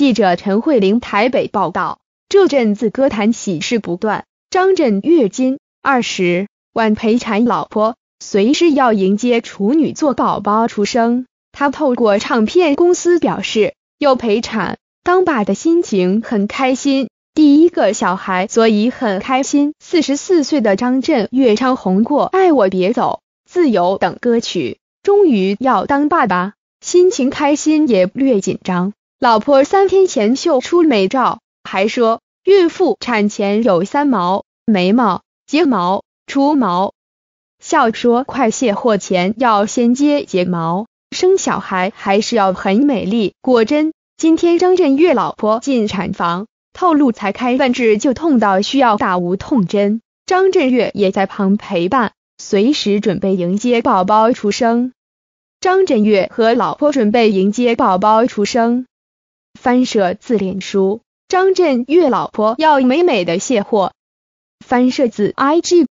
记者陈慧玲台北报道，这阵子歌坛喜事不断，张震月经二十晚陪产，老婆随时要迎接处女座宝宝出生。他透过唱片公司表示，要陪产当爸的心情很开心，第一个小孩，所以很开心。四十四岁的张震岳唱红过《爱我别走》《自由》等歌曲，终于要当爸爸，心情开心也略紧张。老婆三天前秀出美照，还说孕妇产前有三毛眉毛、睫毛、除毛，笑说快卸货前要先接睫毛，生小孩还是要很美丽。果真，今天张震岳老婆进产房，透露才开半指就痛到需要打无痛针，张震岳也在旁陪伴，随时准备迎接宝宝出生。张震岳和老婆准备迎接宝宝出生。翻社自脸书，张震岳老婆要美美的卸货。翻社自 IG。